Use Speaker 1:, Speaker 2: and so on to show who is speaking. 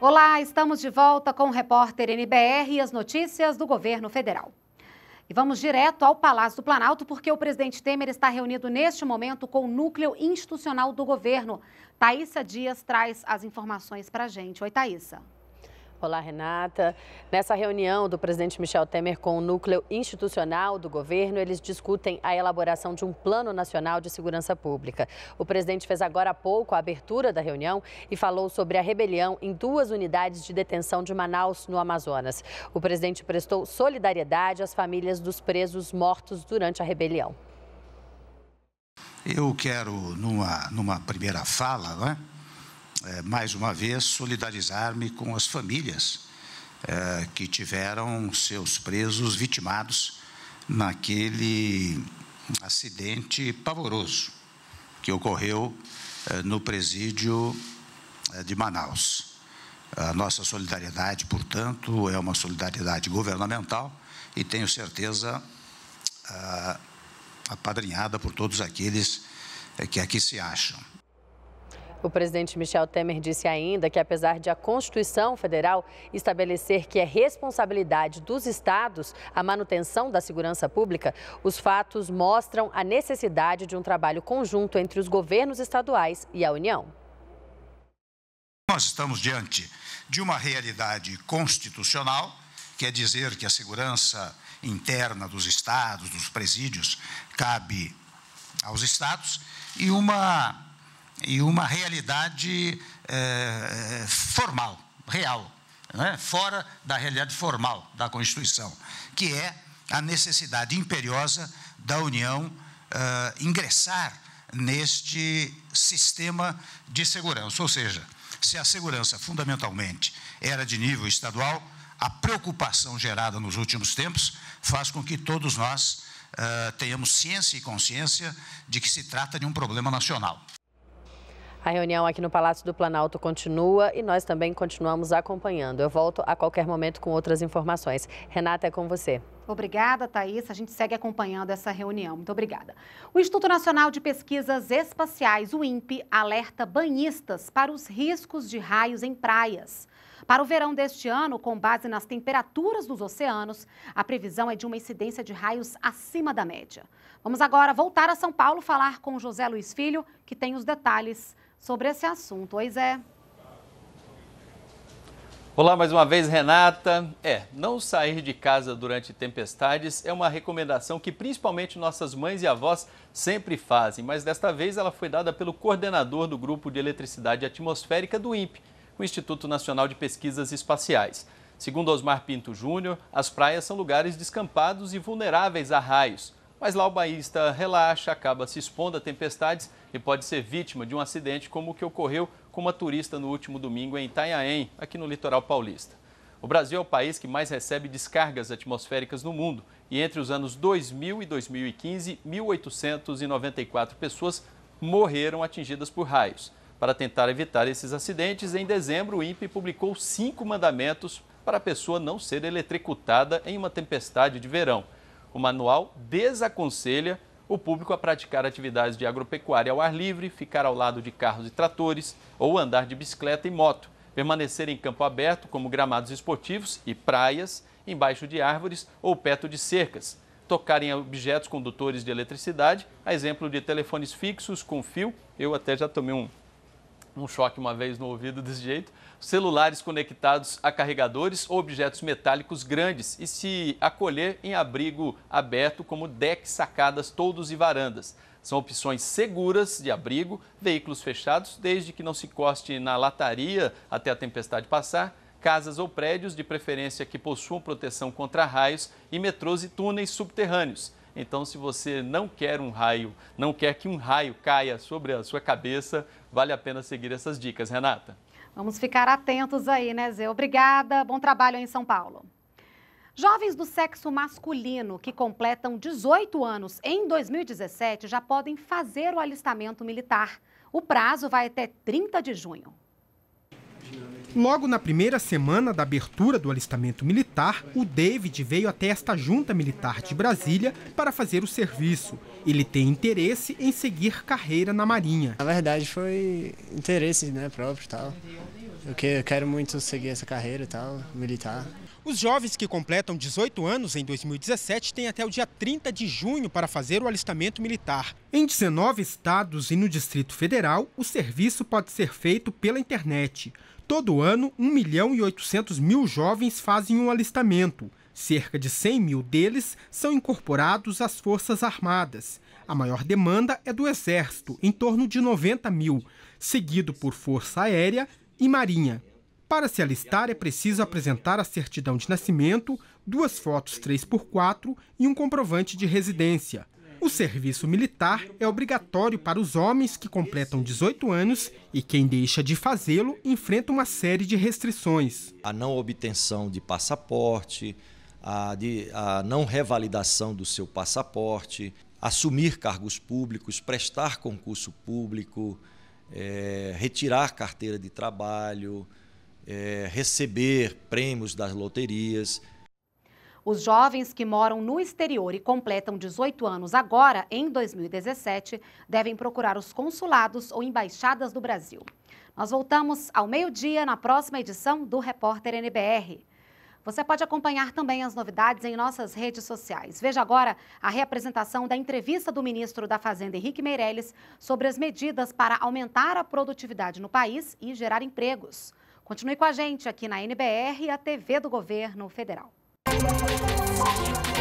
Speaker 1: Olá, estamos de volta com o repórter NBR e as notícias do governo federal. E vamos direto ao Palácio do Planalto, porque o presidente Temer está reunido neste momento com o núcleo institucional do governo. Thaísa Dias traz as informações para a gente. Oi, Thaísa.
Speaker 2: Olá, Renata. Nessa reunião do presidente Michel Temer com o núcleo institucional do governo, eles discutem a elaboração de um Plano Nacional de Segurança Pública. O presidente fez agora há pouco a abertura da reunião e falou sobre a rebelião em duas unidades de detenção de Manaus, no Amazonas. O presidente prestou solidariedade às famílias dos presos mortos durante a rebelião.
Speaker 3: Eu quero, numa, numa primeira fala, não é? é, mais uma vez, solidarizar-me com as famílias é, que tiveram seus presos vitimados naquele acidente pavoroso que ocorreu é, no presídio é, de Manaus. A nossa solidariedade, portanto, é uma solidariedade governamental e tenho certeza é, apadrinhada por todos aqueles é, que aqui se acham.
Speaker 2: O presidente Michel Temer disse ainda que, apesar de a Constituição Federal estabelecer que é responsabilidade dos estados a manutenção da segurança pública, os fatos mostram a necessidade de um trabalho conjunto entre os governos estaduais e a União.
Speaker 3: Nós estamos diante de uma realidade constitucional, quer é dizer que a segurança interna dos estados, dos presídios, cabe aos estados, e uma e uma realidade é, formal, real, né? fora da realidade formal da Constituição, que é a necessidade imperiosa da União é, ingressar neste sistema de segurança. Ou seja, se a segurança fundamentalmente era de nível estadual, a preocupação gerada nos últimos tempos faz com que todos nós uh, tenhamos ciência e consciência de que se trata de um problema nacional.
Speaker 2: A reunião aqui no Palácio do Planalto continua e nós também continuamos acompanhando. Eu volto a qualquer momento com outras informações. Renata, é com você.
Speaker 1: Obrigada, Thaís. A gente segue acompanhando essa reunião. Muito obrigada. O Instituto Nacional de Pesquisas Espaciais, o INPE, alerta banhistas para os riscos de raios em praias. Para o verão deste ano, com base nas temperaturas dos oceanos, a previsão é de uma incidência de raios acima da média. Vamos agora voltar a São Paulo falar com José Luiz Filho, que tem os detalhes sobre esse assunto. Pois é.
Speaker 4: Olá mais uma vez, Renata. É, não sair de casa durante tempestades é uma recomendação que principalmente nossas mães e avós sempre fazem, mas desta vez ela foi dada pelo coordenador do Grupo de Eletricidade Atmosférica do INPE, o Instituto Nacional de Pesquisas Espaciais. Segundo Osmar Pinto Júnior, as praias são lugares descampados e vulneráveis a raios. Mas lá o baísta relaxa, acaba se expondo a tempestades e pode ser vítima de um acidente como o que ocorreu com uma turista no último domingo em Itanhaém, aqui no litoral paulista. O Brasil é o país que mais recebe descargas atmosféricas no mundo e entre os anos 2000 e 2015, 1.894 pessoas morreram atingidas por raios. Para tentar evitar esses acidentes, em dezembro o INPE publicou cinco mandamentos para a pessoa não ser eletrocutada em uma tempestade de verão. O manual desaconselha o público a praticar atividades de agropecuária ao ar livre, ficar ao lado de carros e tratores ou andar de bicicleta e moto, permanecer em campo aberto, como gramados esportivos e praias, embaixo de árvores ou perto de cercas, tocar em objetos condutores de eletricidade, a exemplo de telefones fixos com fio. Eu até já tomei um um choque uma vez no ouvido desse jeito, celulares conectados a carregadores ou objetos metálicos grandes e se acolher em abrigo aberto como decks, sacadas, toldos e varandas. São opções seguras de abrigo, veículos fechados, desde que não se coste na lataria até a tempestade passar, casas ou prédios, de preferência que possuam proteção contra raios, e metrôs e túneis subterrâneos. Então, se você não quer um raio, não quer que um raio caia sobre a sua cabeça, vale a pena seguir essas dicas, Renata.
Speaker 1: Vamos ficar atentos aí, né, Zé? Obrigada. Bom trabalho aí em São Paulo. Jovens do sexo masculino que completam 18 anos em 2017 já podem fazer o alistamento militar. O prazo vai até 30 de junho.
Speaker 5: Logo na primeira semana da abertura do alistamento militar, o David veio até esta junta militar de Brasília para fazer o serviço. Ele tem interesse em seguir carreira na Marinha. Na verdade foi interesse né, próprio tal. Porque eu quero muito seguir essa carreira tal, militar. Os jovens que completam 18 anos em 2017 têm até o dia 30 de junho para fazer o alistamento militar. Em 19 estados e no Distrito Federal, o serviço pode ser feito pela internet. Todo ano, 1 milhão e 800 mil jovens fazem um alistamento. Cerca de 100 mil deles são incorporados às Forças Armadas. A maior demanda é do Exército, em torno de 90 mil, seguido por Força Aérea e Marinha. Para se alistar, é preciso apresentar a certidão de nascimento, duas fotos 3x4 e um comprovante de residência. O serviço militar é obrigatório para os homens que completam 18 anos e quem deixa de
Speaker 1: fazê-lo enfrenta uma série de restrições. A não obtenção de passaporte, a, de, a não revalidação do seu passaporte, assumir cargos públicos, prestar concurso público, é, retirar carteira de trabalho, é, receber prêmios das loterias. Os jovens que moram no exterior e completam 18 anos agora, em 2017, devem procurar os consulados ou embaixadas do Brasil. Nós voltamos ao meio-dia na próxima edição do Repórter NBR. Você pode acompanhar também as novidades em nossas redes sociais. Veja agora a reapresentação da entrevista do ministro da Fazenda, Henrique Meirelles, sobre as medidas para aumentar a produtividade no país e gerar empregos. Continue com a gente aqui na NBR e a TV do Governo Federal. Música